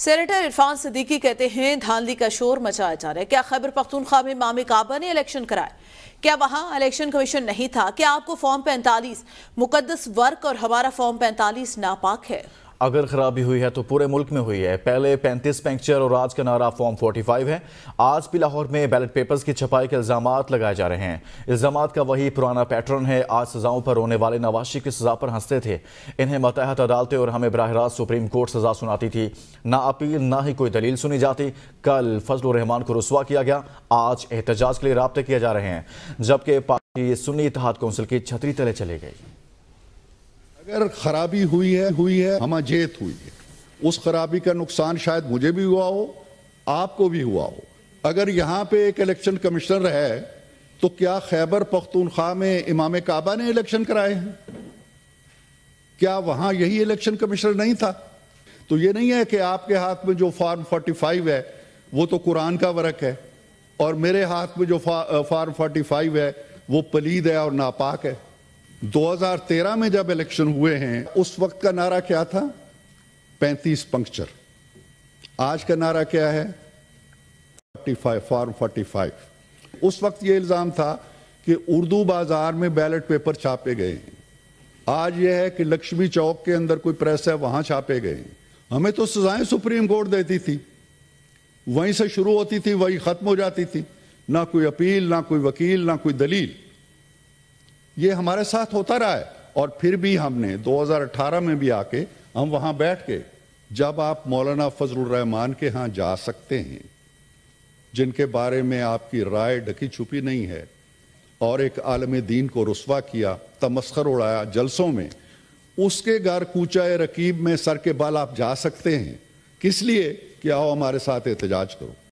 senator Irfan Siddiqui कहते हैं धांधली का शोर मचाया जा रहा है क्या खैबर पख्तूनख्वा में मामी काबा ने इलेक्शन कराए क्या वहाँ इलेक्शन कमीशन नहीं था क्या आपको फॉर्म पैंतालीस मुकदस वर्क और हमारा फॉर्म पैंतालीस नापाक है अगर खराबी हुई है तो पूरे मुल्क में हुई है पहले 35 पंक्चर और आज का नारा फॉर्म 45 है आज भी लाहौर में बैलेट पेपर्स की छपाई के इल्जाम लगाए जा रहे हैं इल्जाम का वही पुराना पैटर्न है आज सजाओं पर होने वाले नवाशी की सजा पर हंसते थे इन्हें मतहत अदालतें और हमें बरह सुप्रीम कोर्ट सजा सुनाती थी ना अपील ना ही कोई दलील सुनी जाती कल फजल रहमान को रसुआ किया गया आज एहतजाज के लिए रबते किए जा रहे हैं जबकि पार्टी सुन्नी इतिहाद कौंसिल की छतरी तले चले गई अगर खराबी हुई है हुई है हम जेत हुई है उस खराबी का नुकसान शायद मुझे भी हुआ हो आपको भी हुआ हो अगर यहाँ पे एक इलेक्शन कमिश्नर है तो क्या खैबर पख्तूनख्वा में इमाम काबा ने इलेक्शन कराए हैं क्या वहां यही इलेक्शन कमिश्नर नहीं था तो ये नहीं है कि आपके हाथ में जो फॉर्म 45 है वो तो कुरान का वर्क है और मेरे हाथ में जो फॉर्म 45 है वो पलीद है और नापाक है 2013 में जब इलेक्शन हुए हैं उस वक्त का नारा क्या था 35 पंक्चर आज का नारा क्या है 45 फॉर्म 45 उस वक्त ये इल्ज़ाम था कि उर्दू बाज़ार में बैलेट पेपर छापे गए हैं आज यह है कि लक्ष्मी चौक के अंदर कोई प्रेस है वहां छापे गए हमें तो सजाएं सुप्रीम कोर्ट देती थी वहीं से शुरू होती थी वहीं ख़त्म हो जाती थी ना कोई अपील ना कोई वकील ना कोई दलील ये हमारे साथ होता रहा है और फिर भी हमने 2018 में भी आके हम वहां बैठ के जब आप मौलाना फजल रहमान के यहां जा सकते हैं जिनके बारे में आपकी राय ढकी छुपी नहीं है और एक आलम दीन को रसवा किया तमस्खर उड़ाया जलसों में उसके घर कूचा रकीब में सर के बाल आप जा सकते हैं किस लिए कि आओ हमारे साथ एहतजाज करो